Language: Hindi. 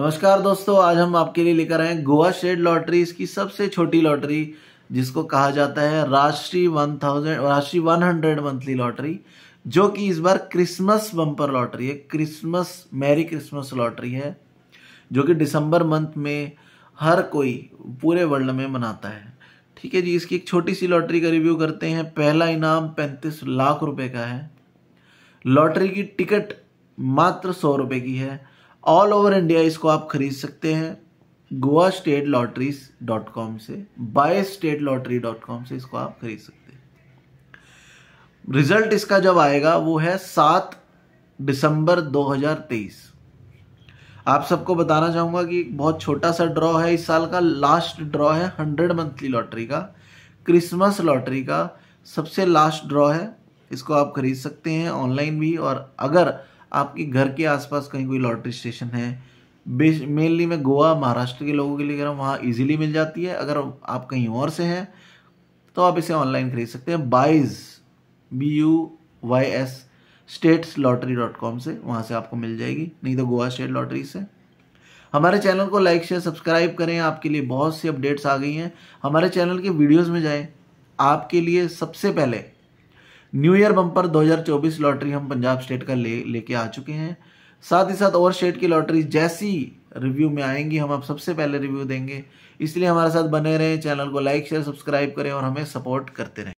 नमस्कार दोस्तों आज हम आपके लिए लेकर आए गोवा शेड लॉटरी इसकी सबसे छोटी लॉटरी जिसको कहा जाता है राष्ट्रीय वन थाउजेंड राष्ट्रीय वन हंड्रेड मंथली लॉटरी जो कि इस बार क्रिसमस बम्पर लॉटरी है क्रिसमस मैरी क्रिसमस लॉटरी है जो कि दिसंबर मंथ में हर कोई पूरे वर्ल्ड में मनाता है ठीक है जी इसकी एक छोटी सी लॉटरी का रिव्यू करते हैं पहला इनाम पैंतीस लाख रुपए का है लॉटरी की टिकट मात्र सौ रुपए की है ऑल ओवर इंडिया इसको आप खरीद सकते हैं Goa state lotteries dot com से buy state lottery dot com से इसको आप खरीद सकते हैं रिजल्ट इसका जब आएगा वो है सात दिसंबर 2023 आप सबको बताना चाहूंगा कि बहुत छोटा सा ड्रॉ है इस साल का लास्ट ड्रॉ है हंड्रेड मंथली लॉटरी का क्रिसमस लॉटरी का सबसे लास्ट ड्रॉ है इसको आप खरीद सकते हैं ऑनलाइन भी और अगर आपके घर के आसपास कहीं कोई लॉटरी स्टेशन है मेनली मैं गोवा महाराष्ट्र के लोगों के लिए कह रहा हूँ वहाँ ईजिली मिल जाती है अगर आप कहीं और से हैं तो आप इसे ऑनलाइन खरीद सकते हैं buys B U Y S states lottery dot com से वहाँ से आपको मिल जाएगी नहीं तो गोवा स्टेट लॉटरी से हमारे चैनल को लाइक शेयर सब्सक्राइब करें आपके लिए बहुत सी अपडेट्स आ गई हैं हमारे चैनल के वीडियोज़ में जाएँ आपके लिए सबसे पहले न्यू ईयर बम्पर 2024 लॉटरी हम पंजाब स्टेट का ले लेके आ चुके हैं साथ ही साथ और स्टेट की लॉटरी जैसी रिव्यू में आएंगी हम आप सबसे पहले रिव्यू देंगे इसलिए हमारे साथ बने रहें चैनल को लाइक शेयर सब्सक्राइब करें और हमें सपोर्ट करते रहें